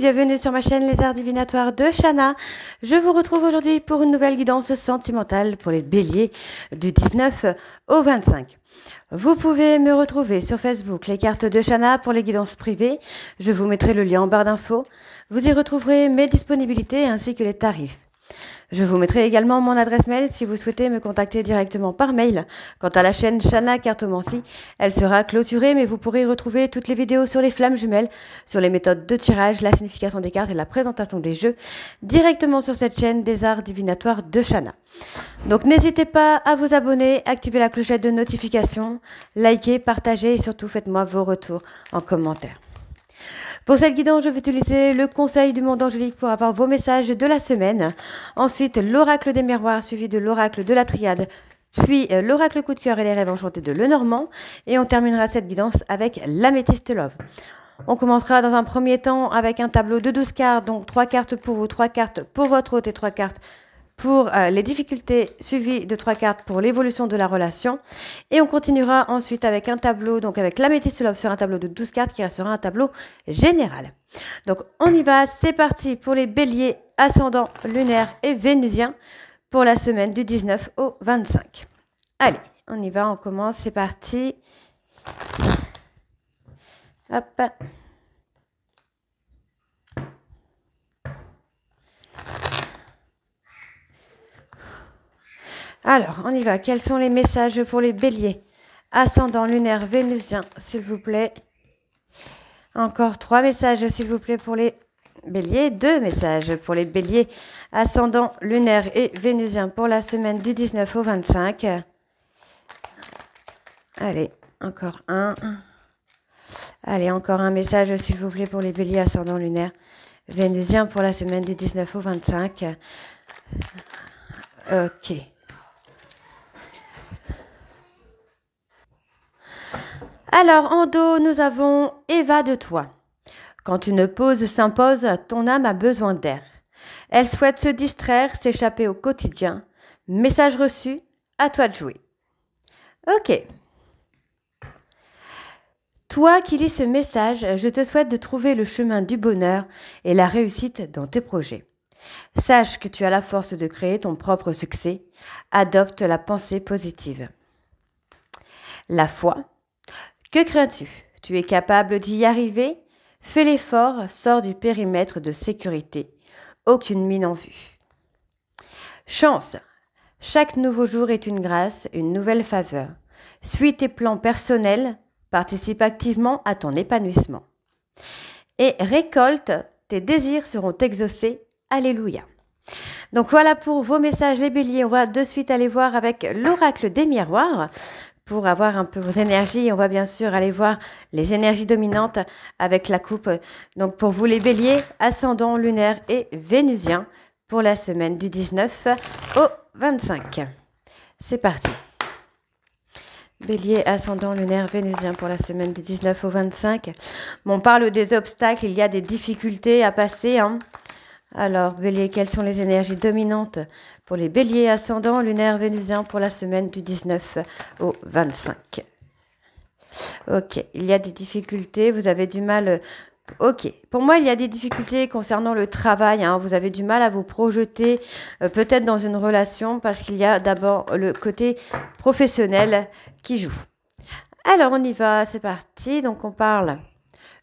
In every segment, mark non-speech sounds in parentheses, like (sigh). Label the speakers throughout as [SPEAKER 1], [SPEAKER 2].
[SPEAKER 1] bienvenue sur ma chaîne Les Arts Divinatoires de Chana. Je vous retrouve aujourd'hui pour une nouvelle guidance sentimentale pour les béliers du 19 au 25. Vous pouvez me retrouver sur Facebook, les cartes de Chana pour les guidances privées. Je vous mettrai le lien en barre d'infos. Vous y retrouverez mes disponibilités ainsi que les tarifs. Je vous mettrai également mon adresse mail si vous souhaitez me contacter directement par mail. Quant à la chaîne Chana Cartomancy, elle sera clôturée, mais vous pourrez retrouver toutes les vidéos sur les flammes jumelles, sur les méthodes de tirage, la signification des cartes et la présentation des jeux, directement sur cette chaîne des arts divinatoires de Chana. Donc n'hésitez pas à vous abonner, activer la clochette de notification, liker, partager et surtout faites-moi vos retours en commentaire. Pour cette guidance, je vais utiliser le conseil du monde angélique pour avoir vos messages de la semaine. Ensuite, l'oracle des miroirs suivi de l'oracle de la triade puis euh, l'oracle coup de cœur et les rêves enchantés de Lenormand, et on terminera cette guidance avec l'améthyste love. On commencera dans un premier temps avec un tableau de 12 cartes, donc 3 cartes pour vous, trois cartes pour votre hôte et trois cartes pour euh, les difficultés suivies de trois cartes pour l'évolution de la relation. Et on continuera ensuite avec un tableau, donc avec la métisse sur un tableau de 12 cartes qui restera un tableau général. Donc on y va, c'est parti pour les béliers ascendants lunaires et vénusiens pour la semaine du 19 au 25. Allez, on y va, on commence, c'est parti. Hop. Alors, on y va. Quels sont les messages pour les béliers Ascendant lunaire vénusien, s'il vous plaît. Encore trois messages, s'il vous plaît, pour les béliers. Deux messages pour les béliers. Ascendant lunaire et vénusien pour la semaine du 19 au 25. Allez, encore un. Allez, encore un message, s'il vous plaît, pour les béliers ascendant lunaire. Vénusien pour la semaine du 19 au 25. Ok. Alors, en dos, nous avons Eva de toi. Quand une pause s'impose, ton âme a besoin d'air. Elle souhaite se distraire, s'échapper au quotidien. Message reçu, à toi de jouer. Ok. Toi qui lis ce message, je te souhaite de trouver le chemin du bonheur et la réussite dans tes projets. Sache que tu as la force de créer ton propre succès. Adopte la pensée positive. La foi, que crains-tu Tu es capable d'y arriver Fais l'effort, sors du périmètre de sécurité. Aucune mine en vue. Chance. Chaque nouveau jour est une grâce, une nouvelle faveur. Suis tes plans personnels, participe activement à ton épanouissement. Et récolte, tes désirs seront exaucés. Alléluia. Donc voilà pour vos messages les béliers. On va de suite aller voir avec l'oracle des miroirs pour avoir un peu vos énergies. On va bien sûr aller voir les énergies dominantes avec la coupe. Donc pour vous les béliers, ascendant lunaire et vénusien pour la semaine du 19 au 25. C'est parti. Bélier, ascendant lunaire vénusien pour la semaine du 19 au 25. on parle des obstacles, il y a des difficultés à passer. Hein. Alors, Bélier, quelles sont les énergies dominantes pour les béliers ascendants lunaire, vénusien, pour la semaine du 19 au 25. Ok, il y a des difficultés, vous avez du mal euh, Ok, pour moi, il y a des difficultés concernant le travail. Hein. Vous avez du mal à vous projeter euh, peut-être dans une relation parce qu'il y a d'abord le côté professionnel qui joue. Alors, on y va, c'est parti. Donc, on parle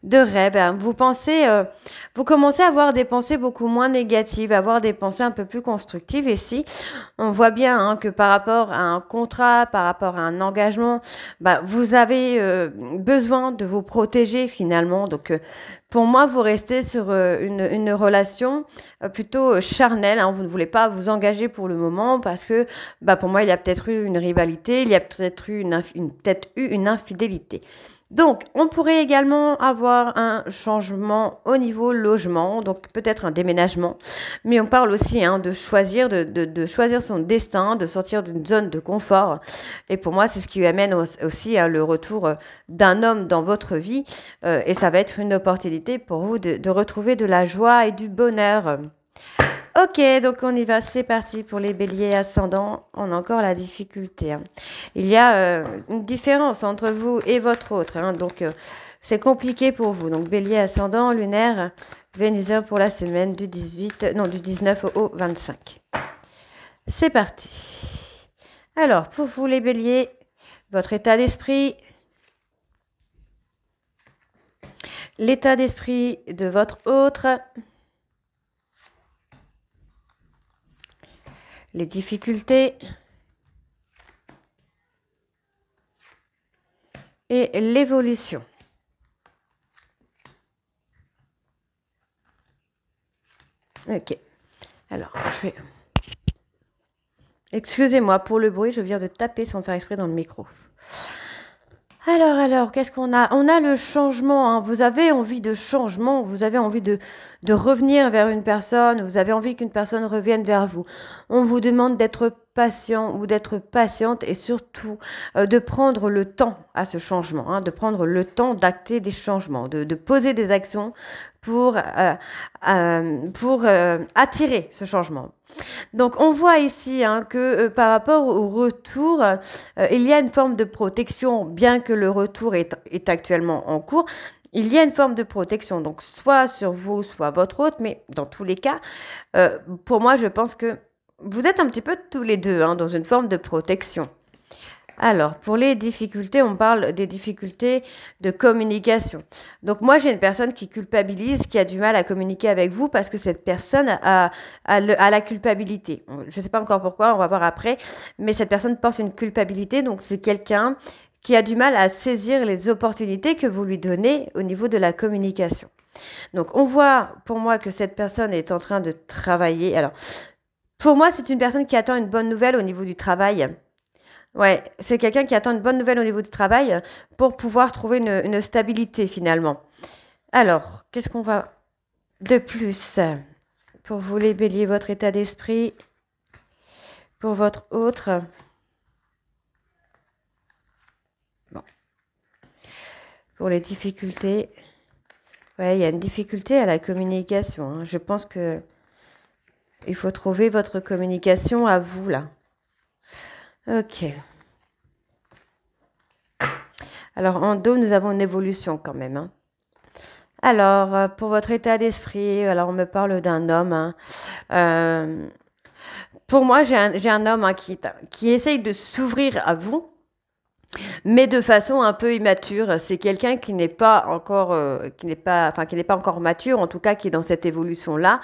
[SPEAKER 1] de rêve, hein. vous pensez, euh, vous commencez à avoir des pensées beaucoup moins négatives, à avoir des pensées un peu plus constructives. Et si on voit bien hein, que par rapport à un contrat, par rapport à un engagement, bah, vous avez euh, besoin de vous protéger finalement. Donc euh, pour moi, vous restez sur une, relation plutôt charnelle. Hein. Vous ne voulez pas vous engager pour le moment parce que, bah, pour moi, il y a peut-être eu une rivalité, il y a peut-être eu une, une peut-être eu une infidélité. Donc, on pourrait également avoir un changement au niveau logement, donc peut-être un déménagement, mais on parle aussi hein, de choisir, de, de, choisir son destin, de sortir d'une zone de confort. Et pour moi, c'est ce qui amène aussi à le retour euh, d'un homme dans votre vie, euh, et ça va être une opportunité pour vous de, de retrouver de la joie et du bonheur. Ok, donc on y va, c'est parti pour les béliers ascendants. On a encore la difficulté. Hein. Il y a euh, une différence entre vous et votre autre. Hein. donc euh, c'est compliqué pour vous. Donc bélier ascendant, lunaire, vénusien pour la semaine du 18, non du 19 au 25. C'est parti. Alors pour vous les béliers, votre état d'esprit, l'état d'esprit de votre autre, les difficultés et l'évolution. Ok. Alors, je vais... Excusez-moi pour le bruit, je viens de taper sans faire exprès dans le micro. Alors, alors, qu'est-ce qu'on a On a le changement. Hein. Vous avez envie de changement, vous avez envie de, de revenir vers une personne, vous avez envie qu'une personne revienne vers vous. On vous demande d'être patient ou d'être patiente et surtout euh, de prendre le temps à ce changement, hein, de prendre le temps d'acter des changements, de, poser des actions pour, euh, euh, pour attirer ce changement. Donc on voit ici hein, que par rapport au retour, il y a une forme de protection, bien que le retour est, est actuellement en cours, il y a une forme de protection, donc soit sur vous, soit votre hôte, mais dans tous les cas, pour moi, je pense que vous êtes un petit peu tous les deux hein, dans une forme de protection. Alors, pour les difficultés, on parle des difficultés de communication. Donc, moi, j'ai une personne qui culpabilise, qui a du mal à communiquer avec vous parce que cette personne a, la culpabilité. Je ne sais pas encore pourquoi, on va voir après, mais cette personne porte une culpabilité, donc c'est quelqu'un qui a du mal à saisir les opportunités que vous lui donnez au niveau de la communication. Donc, on voit pour moi que cette personne est en train de travailler. Alors, pour moi, c'est une personne qui attend une bonne nouvelle au niveau du travail. Ouais, c'est quelqu'un qui attend une bonne nouvelle au niveau du travail pour pouvoir trouver une, stabilité finalement. Alors, qu'est-ce qu'on va de plus pour vous les votre état d'esprit, pour votre autre Bon. Pour les difficultés. Ouais, il y a une difficulté à la communication. Hein. Je pense que il faut trouver votre communication à vous, là. Ok. Alors, en dos, nous avons une évolution quand même. Hein. Alors, euh, pour votre état d'esprit, alors on me parle d'un homme. Hein. Euh, pour moi, j'ai un, homme hein, qui, qui essaye de s'ouvrir à vous, mais de façon un peu immature. C'est quelqu'un qui n'est pas encore, euh, qui n'est pas, enfin qui n'est pas encore mature, en tout cas qui est dans cette évolution là,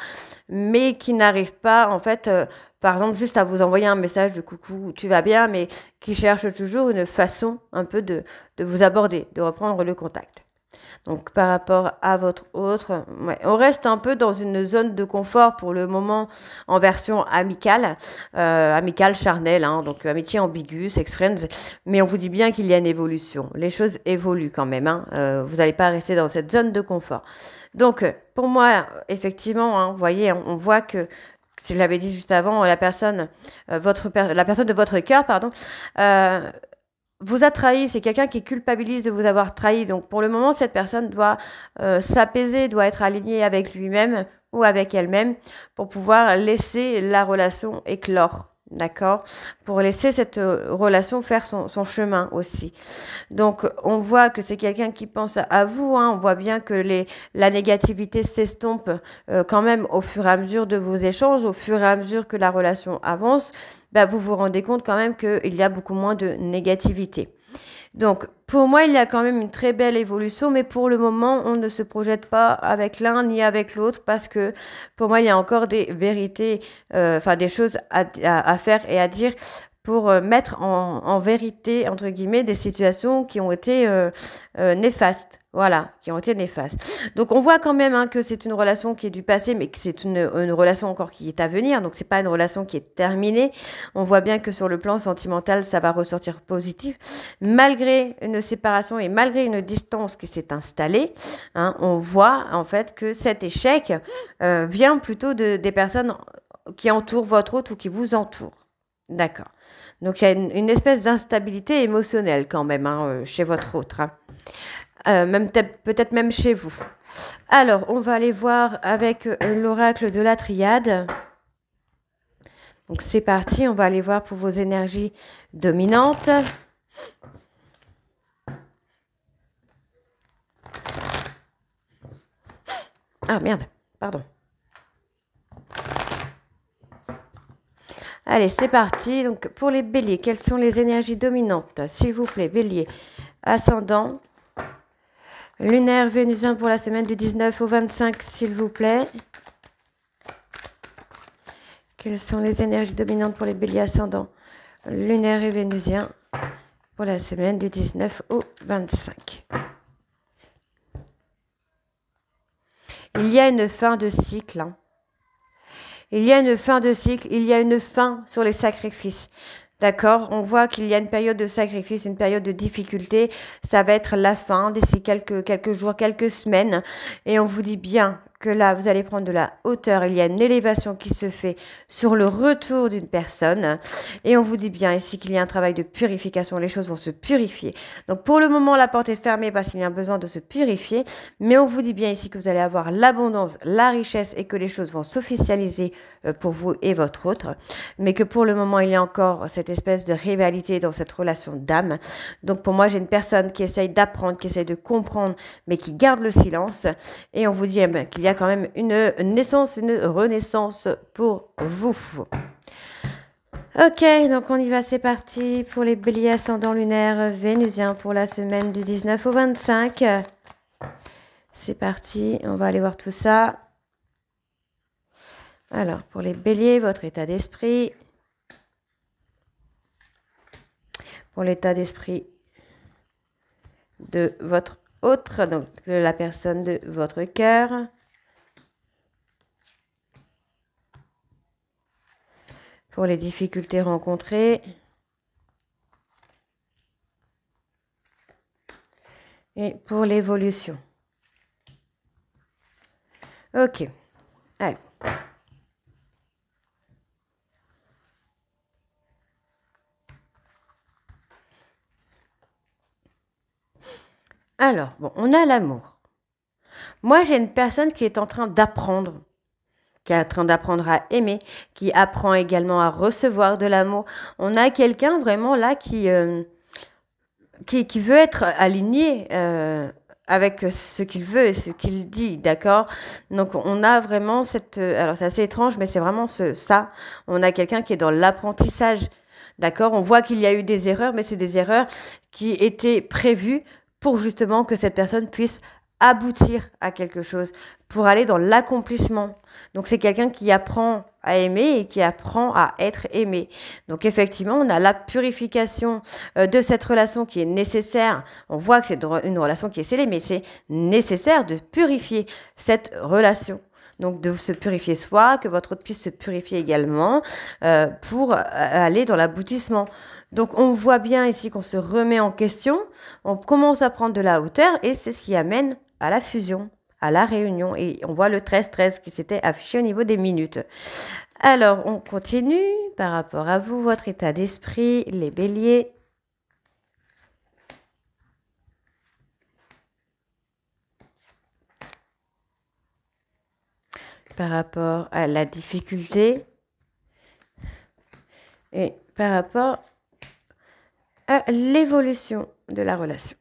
[SPEAKER 1] mais qui n'arrive pas en fait. Euh, par exemple, juste à vous envoyer un message de coucou, tu vas bien, mais qui cherche toujours une façon un peu de vous aborder, de reprendre le contact. Donc par rapport à votre autre, on reste un peu dans une zone de confort pour le moment en version amicale, euh, amicale charnelle, hein. donc amitié ambiguë, sex friends, mais on vous dit bien qu'il y a une évolution. Les choses évoluent quand même, hein. euh, vous n'allez pas rester dans cette zone de confort. Donc pour moi, effectivement, hein, vous voyez, on, voit que je l'avais dit juste avant, la personne, euh, votre la personne de votre cœur, pardon, vous a trahi, c'est quelqu'un qui culpabilise de vous avoir trahi. Donc pour le moment, cette personne doit euh, s'apaiser, doit être alignée avec lui-même ou avec elle-même pour pouvoir laisser la relation éclore d'accord Pour laisser cette euh, relation faire son, chemin aussi. Donc, on voit que c'est quelqu'un qui pense à vous, hein. on voit bien que les, la négativité s'estompe euh, quand même au fur et à mesure de vos échanges, au fur et à mesure que la relation avance, bah, vous vous rendez compte quand même qu'il y a beaucoup moins de négativité. Donc, pour moi, il y a quand même une très belle évolution, mais pour le moment, on ne se projette pas avec l'un ni avec l'autre parce que pour moi, il y a encore des vérités, euh, enfin des choses à, faire et à dire pour euh, mettre en, vérité, entre guillemets, des situations qui ont été euh, néfastes. Voilà, qui ont été néfastes. Donc on voit quand même hein, que c'est une relation qui est du passé, mais que c'est une, relation encore qui est à venir. Donc c'est pas une relation qui est terminée. On voit bien que sur le plan sentimental, ça va ressortir positif, malgré une séparation et malgré une distance qui s'est installée. Hein, on voit en fait que cet échec euh, vient plutôt de, des personnes qui entourent votre autre ou qui vous entourent. D'accord. Donc il y a une, espèce d'instabilité émotionnelle quand même hein, euh, chez votre autre. Euh, peut-être même chez vous. Alors, on va aller voir avec euh, l'oracle de la triade. Donc c'est parti, on va aller voir pour vos énergies dominantes. Ah merde, pardon. Allez, c'est parti. Donc pour les béliers, quelles sont les énergies dominantes S'il vous plaît, bélier, ascendant, lunaire vénusien pour la semaine du 19 au 25, s'il vous plaît. Quelles sont les énergies dominantes pour les béliers ascendants lunaire et vénusien pour la semaine du 19 au 25 Il y a une fin de cycle. Hein. Il y a une fin de cycle, il y a une fin sur les sacrifices. D'accord On voit qu'il y a une période de sacrifice, une période de difficulté. Ça va être la fin d'ici quelques, quelques jours, quelques semaines. Et on vous dit bien, que là, vous allez prendre de la hauteur. Il y a une élévation qui se fait sur le retour d'une personne. Et on vous dit bien ici qu'il y a un travail de purification. Les choses vont se purifier. Donc, pour le moment, la porte est fermée parce qu'il y a un besoin de se purifier. Mais on vous dit bien ici que vous allez avoir l'abondance, la richesse et que les choses vont s'officialiser euh, pour vous et votre autre. Mais que pour le moment, il y a encore cette espèce de rivalité dans cette relation d'âme. Donc, pour moi, j'ai une personne qui essaye d'apprendre, qui essaye de comprendre, mais qui garde le silence. Et on vous dit eh ben, qu'il y quand même une naissance, une renaissance pour vous. Ok, donc on y va, c'est parti pour les béliers ascendants lunaire vénusien pour la semaine du 19 au 25. C'est parti, on va aller voir tout ça. Alors, pour les béliers, votre état d'esprit. Pour l'état d'esprit de votre autre, donc la personne de votre cœur. pour les difficultés rencontrées. Et pour l'évolution. Ok. Alors, bon, on a l'amour. Moi, j'ai une personne qui est en train d'apprendre qui est en train d'apprendre à aimer, qui apprend également à recevoir de l'amour. On a quelqu'un vraiment là qui, euh, qui, veut être aligné. Euh, avec ce qu'il veut et ce qu'il dit, d'accord Donc on a vraiment cette... Euh, alors c'est assez étrange, mais c'est vraiment ce, ça. On a quelqu'un qui est dans l'apprentissage, d'accord On voit qu'il y a eu des erreurs, mais c'est des erreurs qui étaient prévues pour justement que cette personne puisse aboutir à quelque chose, pour aller dans l'accomplissement. Donc c'est quelqu'un qui apprend à aimer et qui apprend à être aimé. Donc effectivement, on a la purification euh, de cette relation qui est nécessaire. On voit que c'est une relation qui est scellée, mais c'est nécessaire de purifier cette relation. Donc de se purifier soi, que votre autre puisse se purifier également euh, pour euh, aller dans l'aboutissement. Donc on voit bien ici qu'on se remet en question, on commence à prendre de la hauteur et c'est ce qui amène à la fusion, à la réunion. Et on voit le 13-13 qui s'était affiché au niveau des minutes. Alors, on continue par rapport à vous, votre état d'esprit, les béliers. Par rapport à la difficulté et par rapport à l'évolution de la relation.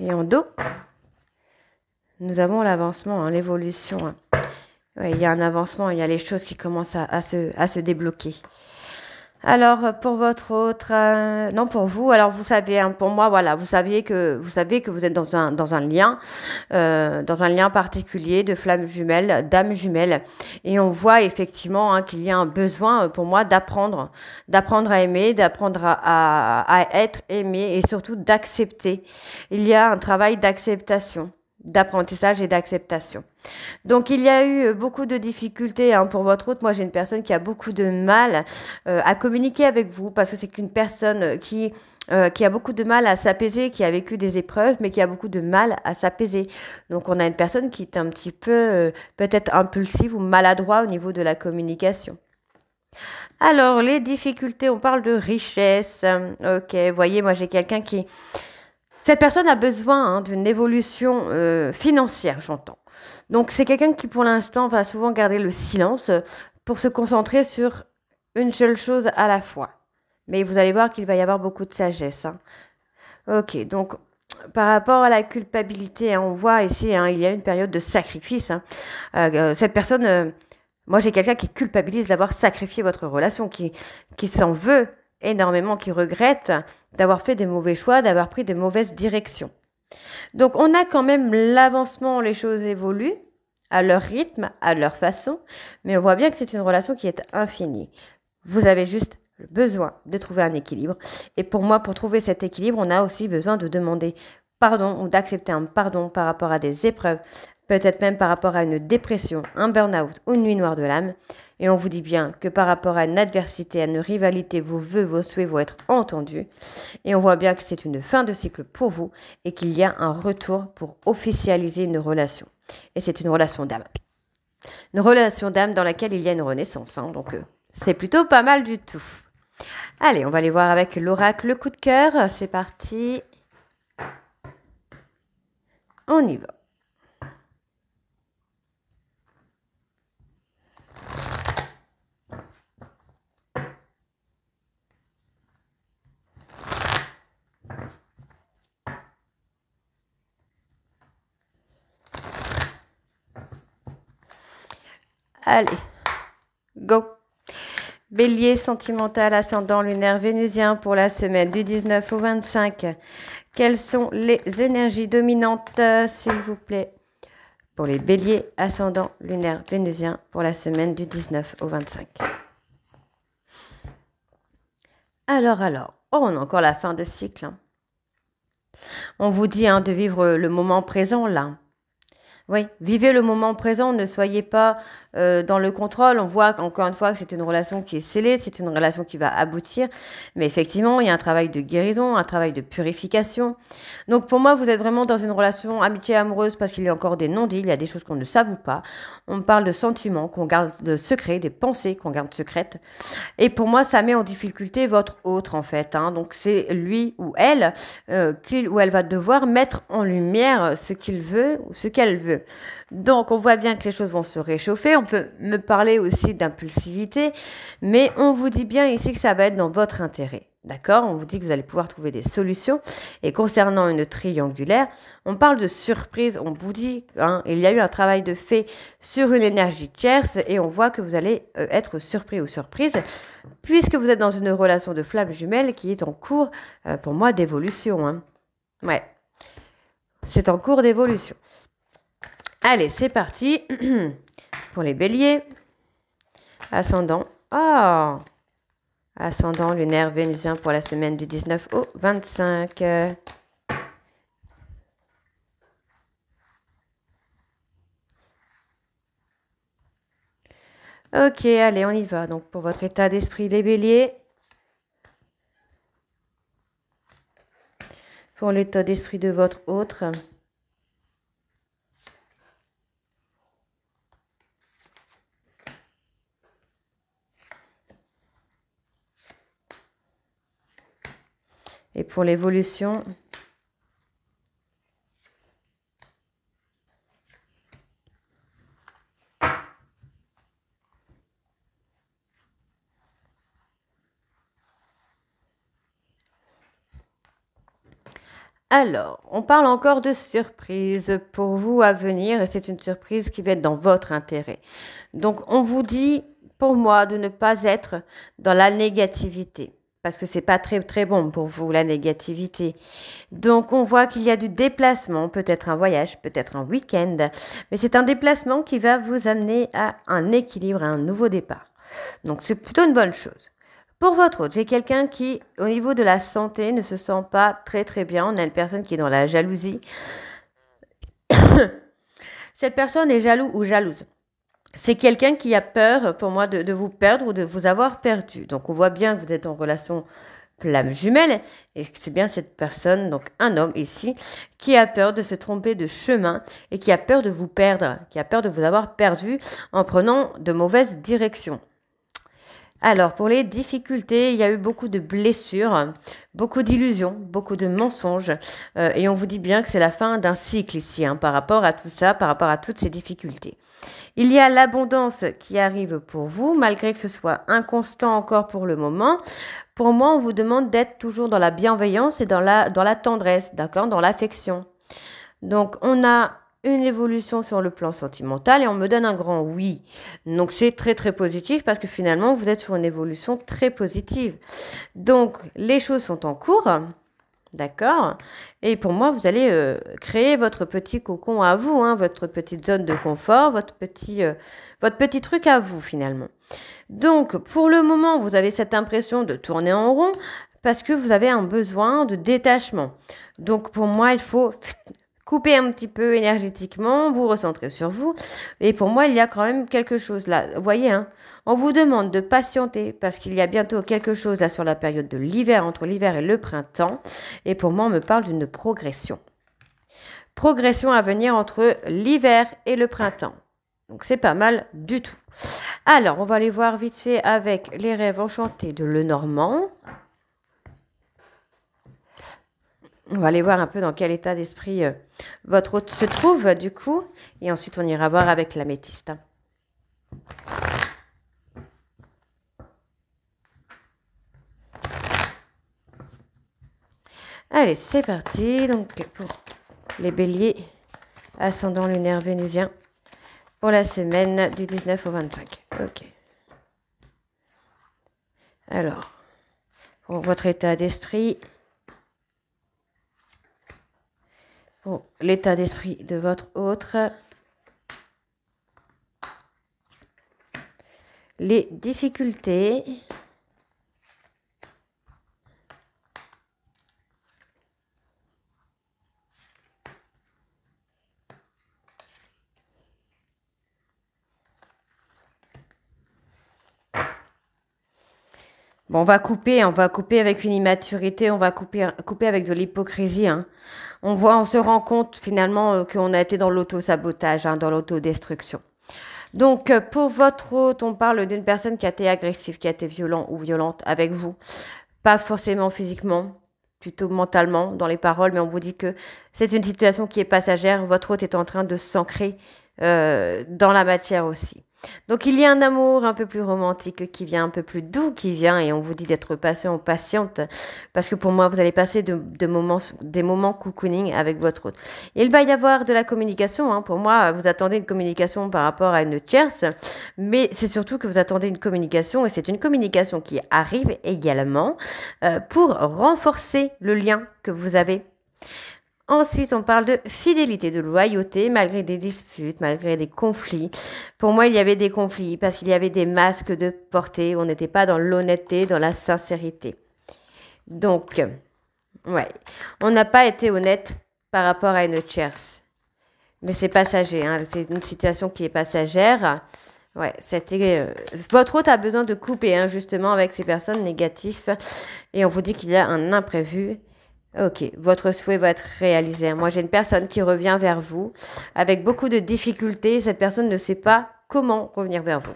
[SPEAKER 1] Et en dos, nous avons l'avancement, hein, l'évolution. Hein. il y a un avancement, il y a les choses qui commencent à se débloquer. Alors euh, pour votre autre, euh, non pour vous. Alors vous savez, hein, pour moi, voilà, vous savez que vous savez que vous êtes dans un dans un lien, euh, dans un lien particulier de flamme jumelle, d'âme jumelle, et on voit effectivement hein, qu'il y a un besoin pour moi d'apprendre, d'apprendre à aimer, d'apprendre à, à, être aimé et surtout d'accepter. Il y a un travail d'acceptation, d'apprentissage et d'acceptation. Donc il y a eu beaucoup de difficultés hein, pour votre autre. Moi j'ai une personne qui a beaucoup de mal euh, à communiquer avec vous parce que c'est une personne qui euh, qui a beaucoup de mal à s'apaiser, qui a vécu des épreuves, mais qui a beaucoup de mal à s'apaiser. Donc on a une personne qui est un petit peu euh, peut-être impulsive ou maladroit au niveau de la communication. Alors les difficultés, on parle de richesse. Ok, voyez, moi j'ai quelqu'un qui cette personne a besoin hein, d'une évolution financière, j'entends. Donc c'est quelqu'un qui pour l'instant va souvent garder le silence pour se concentrer sur une seule chose à la fois. Mais vous allez voir qu'il va y avoir beaucoup de sagesse. Hein. Ok, donc par rapport à la culpabilité, hein, on voit ici, hein, il y a une période de sacrifice. Hein. Euh, euh, cette personne, euh, moi j'ai quelqu'un qui culpabilise d'avoir sacrifié votre relation, qui s'en veut énormément, qui regrette d'avoir fait des mauvais choix, d'avoir pris des mauvaises directions. Donc on a quand même l'avancement, les choses évoluent à leur rythme, à leur façon, mais on voit bien que c'est une relation qui est infinie. Vous avez juste besoin de trouver un équilibre. Et pour moi, pour trouver cet équilibre, on a aussi besoin de demander pardon ou d'accepter un pardon par rapport à des épreuves, peut-être même par rapport à une dépression, un burn-out ou une nuit noire de l'âme et on vous dit bien que par rapport à une adversité, à une rivalité, vos vœux, vos souhaits vont être entendus. Et on voit bien que c'est une fin de cycle pour vous et qu'il y a un retour pour officialiser une relation. Et c'est une relation d'âme. Une relation d'âme dans laquelle il y a une renaissance. Hein. donc euh, c'est plutôt pas mal du tout. Allez, on va aller voir avec l'oracle le coup de cœur. C'est parti. On y va. Allez, go. Bélier sentimental ascendant lunaire vénusien pour la semaine du 19 au 25. Quelles sont les énergies dominantes, euh, s'il vous plaît, pour les béliers ascendant lunaire vénusien pour la semaine du 19 au 25 Alors, alors, oh, on a encore la fin de cycle. Hein. On vous dit hein, de vivre le moment présent là. Oui, vivez le moment présent, ne soyez pas euh, dans le contrôle. On voit encore une fois que c'est une relation qui est scellée, c'est une relation qui va aboutir. Mais effectivement, il y a un travail de guérison, un travail de purification. Donc pour moi, vous êtes vraiment dans une relation amitié-amoureuse parce qu'il y a encore des non-dits, il y a des choses qu'on ne s'avoue pas. On parle de sentiments qu'on garde de secrets, des pensées qu'on garde secrètes. Et pour moi, ça met en difficulté votre autre en fait. Hein. Donc c'est lui ou elle euh, ou elle va devoir mettre en lumière ce qu'il veut ou ce qu'elle veut donc on voit bien que les choses vont se réchauffer. On peut me parler aussi d'impulsivité, mais on vous dit bien ici que ça va être dans votre intérêt. D'accord On vous dit que vous allez pouvoir trouver des solutions. Et concernant une triangulaire, on parle de surprise. On vous dit, qu'il hein, il y a eu un travail de fait sur une énergie tierce et on voit que vous allez euh, être surpris ou surprise puisque vous êtes dans une relation de flamme jumelle qui est en cours, euh, pour moi, d'évolution. Hein. Ouais. C'est en cours d'évolution. Allez, c'est parti (clears throat) pour les béliers. Ascendant. Oh Ascendant lunaire vénusien pour la semaine du 19 au 25. Ok, allez, on y va. Donc, pour votre état d'esprit, les béliers. Pour l'état d'esprit de votre autre. Et pour l'évolution, Alors, on parle encore de surprise pour vous à venir et c'est une surprise qui va être dans votre intérêt. Donc, on vous dit, pour moi, de ne pas être dans la négativité parce que c'est pas très très bon pour vous la négativité. Donc on voit qu'il y a du déplacement, peut-être un voyage, peut-être un week-end, mais c'est un déplacement qui va vous amener à un équilibre, à un nouveau départ. Donc c'est plutôt une bonne chose. Pour votre autre, j'ai quelqu'un qui, au niveau de la santé, ne se sent pas très très bien. On a une personne qui est dans la jalousie. (coughs) Cette personne est jaloux ou jalouse c'est quelqu'un qui a peur, pour moi, de, vous perdre ou de vous avoir perdu. Donc, on voit bien que vous êtes en relation flamme jumelle, et c'est bien cette personne, donc un homme ici, qui a peur de se tromper de chemin et qui a peur de vous perdre, qui a peur de vous avoir perdu en prenant de mauvaises directions. Alors, pour les difficultés, il y a eu beaucoup de blessures, beaucoup d'illusions, beaucoup de mensonges. Euh, et on vous dit bien que c'est la fin d'un cycle ici, hein, par rapport à tout ça, par rapport à toutes ces difficultés. Il y a l'abondance qui arrive pour vous, malgré que ce soit inconstant encore pour le moment. Pour moi, on vous demande d'être toujours dans la bienveillance et dans la, dans la tendresse, d'accord Dans l'affection. Donc, on a une évolution sur le plan sentimental et on me donne un grand oui. Donc c'est très très positif parce que finalement vous êtes sur une évolution très positive. Donc les choses sont en cours. D'accord Et pour moi, vous allez euh, créer votre petit cocon à vous, hein, votre petite zone de confort, votre petit, euh, votre petit truc à vous finalement. Donc, pour le moment, vous avez cette impression de tourner en rond parce que vous avez un besoin de détachement. Donc, pour moi, il faut Coupez un petit peu énergétiquement, vous recentrez sur vous. Et pour moi, il y a quand même quelque chose là. Vous voyez, hein, on vous demande de patienter parce qu'il y a bientôt quelque chose là sur la période de l'hiver, entre l'hiver et le printemps. Et pour moi, on me parle d'une progression. Progression à venir entre l'hiver et le printemps. Donc c'est pas mal du tout. Alors, on va aller voir vite fait avec les rêves enchantés de Lenormand on va aller voir un peu dans quel état d'esprit euh, votre hôte se trouve du coup. Et ensuite, on ira voir avec l'améthyste. Allez, c'est parti. Donc, pour les béliers ascendant lunaire vénusien pour la semaine du 19 au 25. Ok. Alors, pour votre état d'esprit, l'état d'esprit de votre autre, les difficultés Bon, on va couper, hein, on va couper avec une immaturité, on va couper, couper avec de l'hypocrisie. Hein. On voit, on se rend compte finalement euh, qu'on a été dans l'auto-sabotage, hein, dans l'autodestruction. Donc, euh, pour votre hôte, on parle d'une personne qui a été agressive, qui a été violent ou violente avec vous. Pas forcément physiquement, plutôt mentalement, dans les paroles, mais on vous dit que c'est une situation qui est passagère. Votre hôte est en train de s'ancrer euh, dans la matière aussi. Donc il y a un amour un peu plus romantique qui vient, un peu plus doux qui vient, et on vous dit d'être patient patiente, parce que pour moi, vous allez passer de, moments, des moments cocooning avec votre autre. Il va y avoir de la communication, hein. pour moi, vous attendez une communication par rapport à une tierce, mais c'est surtout que vous attendez une communication, et c'est une communication qui arrive également euh, pour renforcer le lien que vous avez. Ensuite, on parle de fidélité, de loyauté, malgré des disputes, malgré des conflits. Pour moi, il y avait des conflits parce qu'il y avait des masques de portée. On n'était pas dans l'honnêteté, dans la sincérité. Donc, ouais, on n'a pas été honnête par rapport à une chers. Mais c'est passager, hein. c'est une situation qui est passagère. Ouais, c'était. Votre hôte a besoin de couper hein, justement avec ces personnes négatives. Et on vous dit qu'il y a un imprévu Ok, votre souhait va être réalisé. Moi, j'ai une personne qui revient vers vous avec beaucoup de difficultés. Cette personne ne sait pas comment revenir vers vous.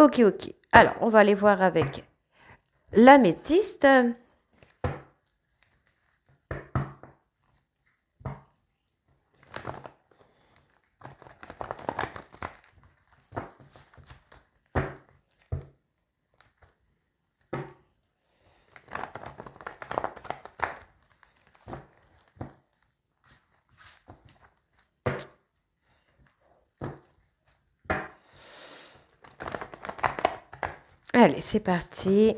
[SPEAKER 1] Ok, ok. Alors, on va aller voir avec l'améthyste. Allez, c'est parti.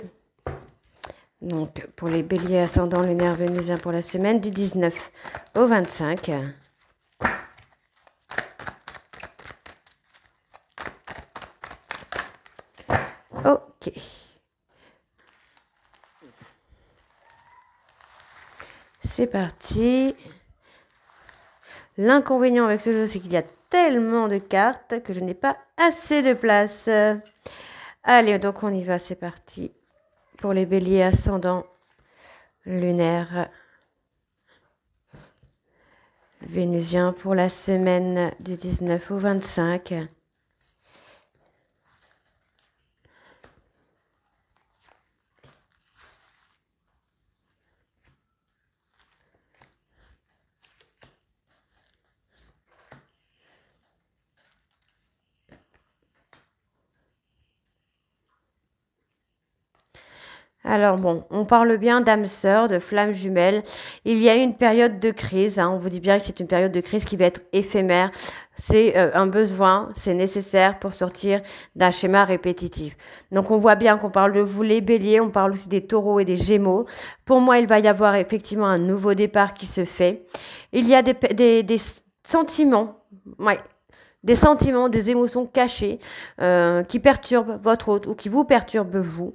[SPEAKER 1] Donc, pour les béliers ascendants, les nerf vénusien pour la semaine du 19 au 25. Ok. C'est parti. L'inconvénient avec ce jeu, c'est qu'il y a tellement de cartes que je n'ai pas assez de place. Allez, donc on y va, c'est parti. Pour les béliers ascendants, lunaires, vénusiens, pour la semaine du 19 au 25. Alors bon, on parle bien d'âme sœur, de flamme jumelle. Il y a une période de crise. Hein, on vous dit bien que c'est une période de crise qui va être éphémère. C'est euh, un besoin, c'est nécessaire pour sortir d'un schéma répétitif. Donc on voit bien qu'on parle de vous les béliers, on parle aussi des taureaux et des gémeaux. Pour moi, il va y avoir effectivement un nouveau départ qui se fait. Il y a des, des, sentiments. des sentiments, des émotions cachées euh, qui perturbent votre hôte ou qui vous perturbent vous.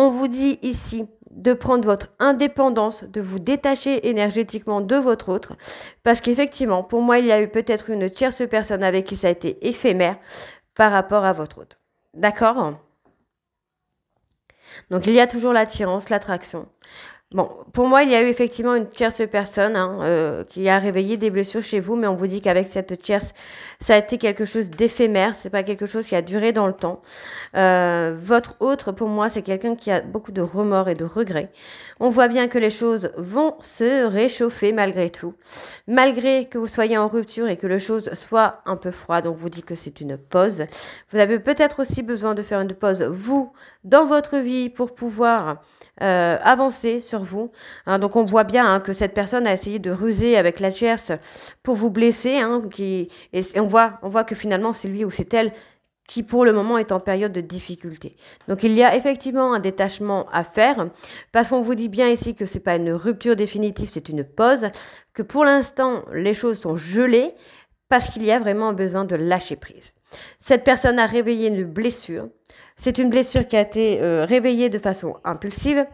[SPEAKER 1] On vous dit ici de prendre votre indépendance, de vous détacher énergétiquement de votre autre, parce qu'effectivement, pour moi, il y a eu peut-être une tierce personne avec qui ça a été éphémère par rapport à votre autre. D'accord donc il y a toujours l'attirance, l'attraction. Bon, pour moi, il y a eu effectivement une tierce personne hein, euh, qui a réveillé des blessures chez vous, mais on vous dit qu'avec cette tierce, ça a été quelque chose d'éphémère, c'est pas quelque chose qui a duré dans le temps. Euh, votre autre, pour moi, c'est quelqu'un qui a beaucoup de remords et de regrets. On voit bien que les choses vont se réchauffer malgré tout. Malgré que vous soyez en rupture et que les choses soient un peu froides, on vous dit que c'est une pause. Vous avez peut-être aussi besoin de faire une pause, vous, dans votre vie, pour pouvoir euh, avancer sur vous. Hein. donc on voit bien hein, que cette personne a essayé de ruser avec la tierce pour vous blesser. Hein, qui, et on voit, on voit que finalement c'est lui ou c'est elle qui pour le moment est en période de difficulté. Donc il y a effectivement un détachement à faire, parce qu'on vous dit bien ici que c'est pas une rupture définitive, c'est une pause, que pour l'instant les choses sont gelées, parce qu'il y a vraiment besoin de lâcher prise. Cette personne a réveillé une blessure, c'est une blessure qui a été euh, réveillée de façon impulsive,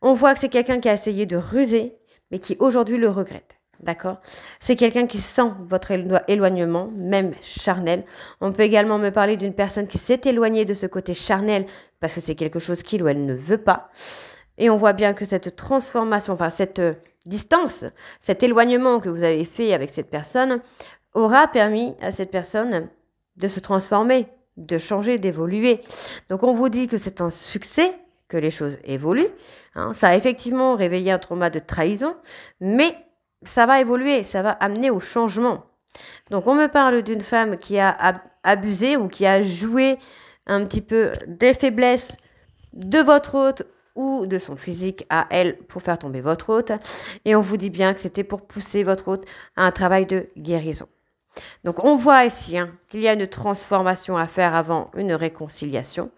[SPEAKER 1] on voit que c'est quelqu'un qui a essayé de ruser, mais qui aujourd'hui le regrette. D'accord C'est quelqu'un qui sent votre éloignement, même charnel. On peut également me parler d'une personne qui s'est éloignée de ce côté charnel parce que c'est quelque chose qu'il ou elle ne veut pas. Et on voit bien que cette transformation, enfin cette euh, distance, cet éloignement que vous avez fait avec cette personne aura permis à cette personne de se transformer, de changer, d'évoluer. Donc on vous dit que c'est un succès que les choses évoluent. Hein. Ça a effectivement réveillé un trauma de trahison, mais ça va évoluer, ça va amener au changement. Donc on me parle d'une femme qui a abusé ou qui a joué un petit peu des faiblesses de votre hôte ou de son physique à elle pour faire tomber votre hôte. Et on vous dit bien que c'était pour pousser votre hôte à un travail de guérison. Donc on voit ici hein, qu'il y a une transformation à faire avant une réconciliation.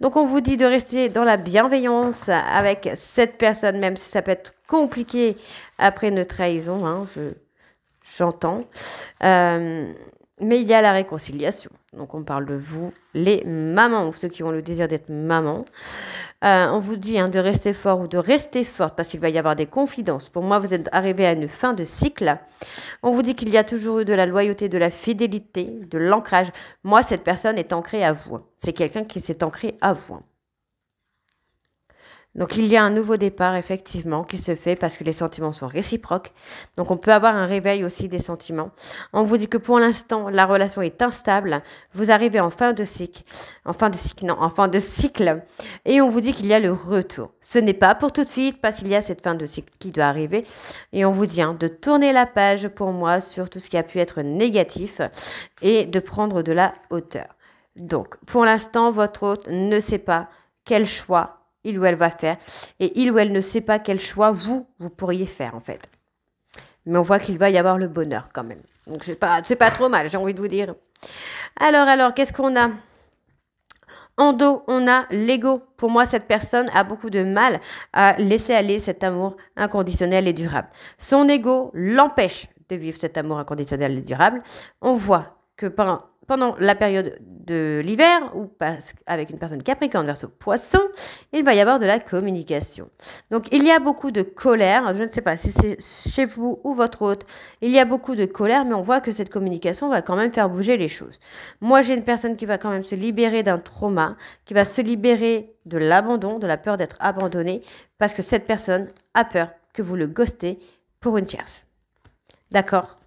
[SPEAKER 1] Donc on vous dit de rester dans la bienveillance avec cette personne, même si ça peut être compliqué après une trahison, hein, j'entends. Euh, mais il y a la réconciliation. Donc on parle de vous, les mamans, ou ceux qui ont le désir d'être maman. Euh, on vous dit hein, de rester fort ou de rester forte parce qu'il va y avoir des confidences. Pour moi, vous êtes arrivé à une fin de cycle. On vous dit qu'il y a toujours eu de la loyauté, de la fidélité, de l'ancrage. Moi, cette personne est ancrée à vous. C'est quelqu'un qui s'est ancré à vous. Donc il y a un nouveau départ effectivement qui se fait parce que les sentiments sont réciproques. Donc on peut avoir un réveil aussi des sentiments. On vous dit que pour l'instant la relation est instable. Vous arrivez en fin de cycle, en fin de cycle, non, en fin de cycle, et on vous dit qu'il y a le retour. Ce n'est pas pour tout de suite parce qu'il y a cette fin de cycle qui doit arriver, et on vous dit hein, de tourner la page pour moi sur tout ce qui a pu être négatif et de prendre de la hauteur. Donc pour l'instant votre hôte ne sait pas quel choix il ou elle va faire, et il ou elle ne sait pas quel choix vous, vous pourriez faire en fait. Mais on voit qu'il va y avoir le bonheur quand même. Donc c'est pas, c'est pas trop mal, j'ai envie de vous dire. Alors, alors, qu'est-ce qu'on a en dos, on a l'ego. Pour moi, cette personne a beaucoup de mal à laisser aller cet amour inconditionnel et durable. Son ego l'empêche de vivre cet amour inconditionnel et durable. On voit que pendant pendant la période de l'hiver, ou avec une personne capricorne verso poisson, il va y avoir de la communication. Donc il y a beaucoup de colère, je ne sais pas si c'est chez vous ou votre hôte, il y a beaucoup de colère, mais on voit que cette communication va quand même faire bouger les choses. Moi j'ai une personne qui va quand même se libérer d'un trauma, qui va se libérer de l'abandon, de la peur d'être abandonnée, parce que cette personne a peur que vous le ghostez pour une tierce. D'accord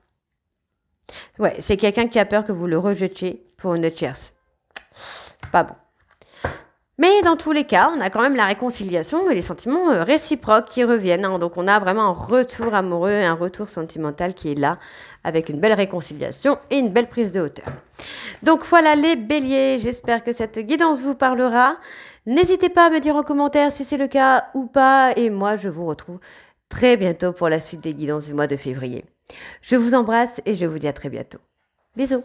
[SPEAKER 1] Ouais, c'est quelqu'un qui a peur que vous le rejetiez pour une tierce. Pas bon. Mais dans tous les cas, on a quand même la réconciliation et les sentiments euh, réciproques qui reviennent. Hein. Donc on a vraiment un retour amoureux et un retour sentimental qui est là, avec une belle réconciliation et une belle prise de hauteur. Donc voilà les béliers, j'espère que cette guidance vous parlera. N'hésitez pas à me dire en commentaire si c'est le cas ou pas, et moi je vous retrouve très bientôt pour la suite des guidances du mois de février. Je vous embrasse et je vous dis à très bientôt. Bisous